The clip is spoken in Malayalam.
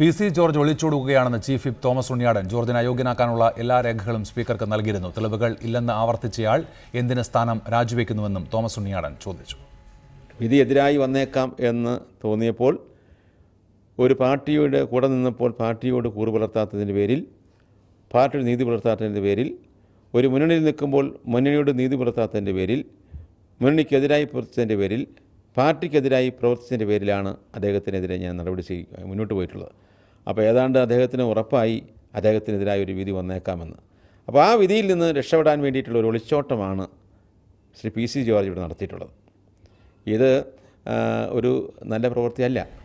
പി സി ജോർജ് ഒളിച്ചോടുകയാണെന്ന് ചീഫ് വിപ്പ് തോമസ് ഉണ്ണിയാടൻ ജോർജിനെ അയോഗ്യനാക്കാനുള്ള എല്ലാ രേഖകളും സ്പീക്കർക്ക് നൽകിയിരുന്നു തെളിവുകൾ ഇല്ലെന്ന് ആവർത്തിച്ചയാൾ എന്തിന് സ്ഥാനം രാജിവെക്കുന്നുവെന്നും തോമസ് ഉണ്ണിയാടൻ ചോദിച്ചു വിധി എതിരായി വന്നേക്കാം എന്ന് തോന്നിയപ്പോൾ ഒരു പാർട്ടിയുടെ കൂടെ നിന്നപ്പോൾ പാർട്ടിയോട് കൂറ് പുലർത്താത്തതിൻ്റെ പേരിൽ പാർട്ടിയുടെ നീതി പുലർത്താത്തതിൻ്റെ പേരിൽ ഒരു മുന്നണിയിൽ നിൽക്കുമ്പോൾ മുന്നണിയോട് നീതി പുലർത്താത്തതിൻ്റെ പേരിൽ മുന്നണിക്കെതിരായി പുലർത്തതിൻ്റെ പേരിൽ പാർട്ടിക്കെതിരായി പ്രവർത്തിച്ചതിൻ്റെ പേരിലാണ് അദ്ദേഹത്തിനെതിരെ ഞാൻ നടപടി ചെയ്യ മുന്നോട്ട് പോയിട്ടുള്ളത് അപ്പോൾ ഏതാണ്ട് അദ്ദേഹത്തിന് ഉറപ്പായി അദ്ദേഹത്തിനെതിരായ ഒരു വിധി വന്നേക്കാമെന്ന് അപ്പോൾ ആ വിധിയിൽ നിന്ന് രക്ഷപ്പെടാൻ വേണ്ടിയിട്ടുള്ള ഒരു ഒളിച്ചോട്ടമാണ് ശ്രീ പി സി ജോർജ് ഇവിടെ നടത്തിയിട്ടുള്ളത് ഇത് ഒരു നല്ല പ്രവൃത്തിയല്ല